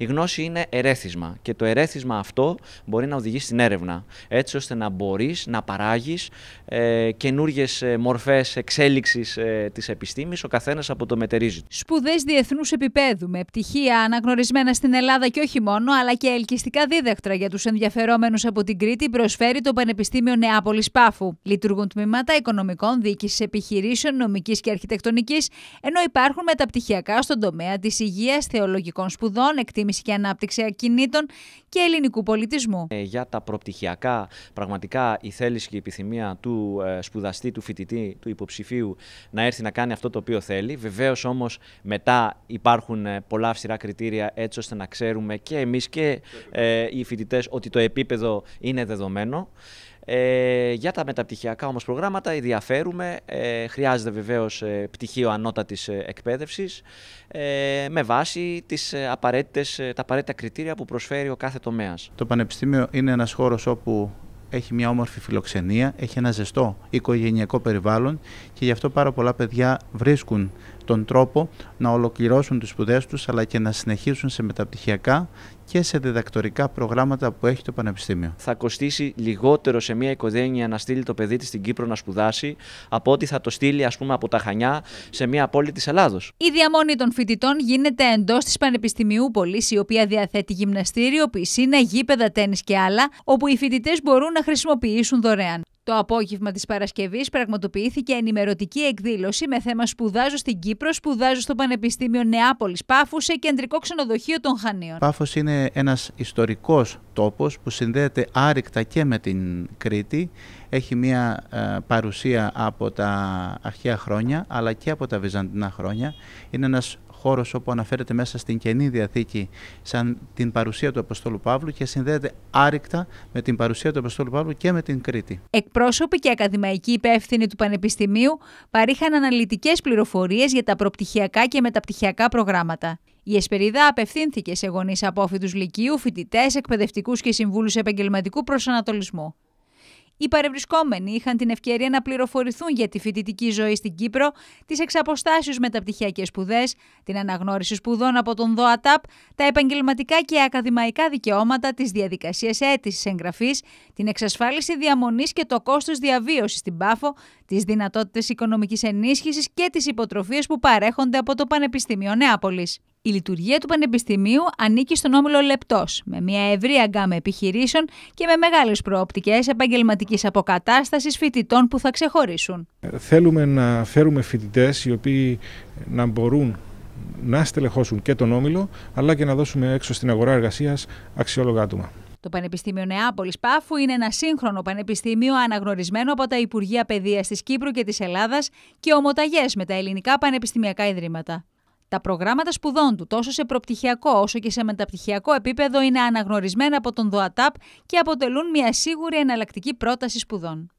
Η γνώση είναι ερέθισμα και το ερέθισμα αυτό μπορεί να οδηγεί στην έρευνα, έτσι ώστε να μπορείς να παράγεις ε, καινούργιες ε, μορφές εξέλιξης ε, της επιστήμης, ο καθένας από το μετερίζει. Σπουδές διεθνούς επίπεδου με πτυχία αναγνωρισμένα στην Ελλάδα και όχι μόνο, αλλά και ελκυστικά δίδακτρα για τους ενδιαφερόμενους από την Κρήτη προσφέρει το Πανεπιστήμιο Νεάπολης Πάφου. Λειτουργούν τμήματα οικονομικών, διοίκησης επιχειρήσεων, νομικής και αρχιτεκτονικής, ενώ υπάρχουν μεταπτυχιακά στον τομέα της υγείας, θεολογικών σπουδών, εκτίμησης και ανάπτυξη ακινήτων και ελληνικού πολιτισμού. Ε, για τα προπτυχιακά, πραγματικά η θέληση και η επιθυμία του ε, σπουδαστή, του φοιτητή, του υποψηφίου να έρθει να κάνει αυτό το οποίο θέλει. Βεβαίως όμως μετά υπάρχουν ε, πολλά αυστηρά κριτήρια έτσι ώστε να ξέρουμε και εμείς και οι φοιτητές ότι το επίπεδο είναι δεδομένο. Ε, για τα μεταπτυχιακά όμως προγράμματα ενδιαφέρουμε. Ε, χρειάζεται βεβαίως ε, πτυχίο ανώτατης ε, εκπαίδευσης ε, με βάση τις ε, απαραίτητες, τα απαραίτητα κριτήρια που προσφέρει ο κάθε τομέας. Το Πανεπιστήμιο είναι ένας χώρος όπου έχει μια όμορφη φιλοξενία, έχει ένα ζεστό οικογενειακό περιβάλλον και γι' αυτό πάρα πολλά παιδιά βρίσκουν τον τρόπο να ολοκληρώσουν τις σπουδές τους αλλά και να συνεχίσουν σε μεταπτυχιακά και σε διδακτορικά προγράμματα που έχει το Πανεπιστήμιο. Θα κοστίσει λιγότερο σε μια οικογένεια να στείλει το παιδί της στην Κύπρο να σπουδάσει από ότι θα το στείλει ας πούμε από τα Χανιά σε μια πόλη της Ελλάδος. Η διαμονή των φοιτητών γίνεται εντός της Πανεπιστημίου η οποία διαθέτει γυμναστήριο, πισίνα, γήπεδα, τέννη και άλλα όπου οι φοιτητές μπορούν να χρησιμοποιήσουν δωρεάν. Το απόγευμα της Παρασκευής πραγματοποιήθηκε ενημερωτική εκδήλωση με θέμα Σπουδάζω στην Κύπρο, σπουδάζω στο Πανεπιστήμιο Νεάπολης Πάφου σε κεντρικό ξενοδοχείο των Χανίων. Πάφος είναι ένας ιστορικός τόπος που συνδέεται άρρηκτα και με την Κρήτη. Έχει μια ε, παρουσία από τα αρχαία χρόνια αλλά και από τα βυζαντινά χρόνια. Είναι χώρος όπου αναφέρεται μέσα στην Καινή Διαθήκη σαν την παρουσία του Αποστόλου Παύλου και συνδέεται άρρηκτα με την παρουσία του Αποστόλου Παύλου και με την Κρήτη. Εκπρόσωποι και ακαδημαϊκοί υπεύθυνοι του Πανεπιστημίου παρήχαν αναλυτικές πληροφορίες για τα προπτυχιακά και μεταπτυχιακά προγράμματα. Η Εσπερίδα απευθύνθηκε σε γονείς απόφοιτου Λυκείου, φοιτητές, εκπαιδευτικούς και συμβούλους επαγγελματικού προσανατολισμού. Οι παρευρισκόμενοι είχαν την ευκαιρία να πληροφορηθούν για τη φοιτητική ζωή στην Κύπρο, τις εξαποστάσεις μεταπτυχιακέ σπουδές, την αναγνώριση σπουδών από τον ΔΟΑΤΑΠ, τα επαγγελματικά και ακαδημαϊκά δικαιώματα, τις διαδικασίες αίτησης εγγραφής, την εξασφάλιση διαμονής και το κόστος διαβίωσης στην Πάφο, τις δυνατότητες οικονομικής ενίσχυσης και τις υποτροφίες που παρέχονται από το Πανεπιστήμιο Νέαπολη. Η λειτουργία του Πανεπιστημίου ανήκει στον όμιλο Λεπτός, με μια ευρία γκάμα επιχειρήσεων και με μεγάλες προοπτικές επαγγελματικής αποκατάστασης φοιτητών που θα ξεχωρίσουν. Θέλουμε να φέρουμε φοιτητές οι οποίοι να μπορούν να στελεχώσουν και τον όμιλο, αλλά και να δώσουμε έξω στην αγορά εργασίας αξιόλογα άτομα. Το Πανεπιστήμιο Νεάπολης Πάφου είναι ένα σύγχρονο πανεπιστήμιο αναγνωρισμένο από τα Υπουργεία Παιδείας της Κύπρου και της Ελλάδας και ομοταγές με τα ελληνικά πανεπιστημιακά ιδρύματα. Τα προγράμματα σπουδών του, τόσο σε προπτυχιακό όσο και σε μεταπτυχιακό επίπεδο, είναι αναγνωρισμένα από τον ΔΟΑΤΑΠ και αποτελούν μια σίγουρη εναλλακτική πρόταση σπουδών.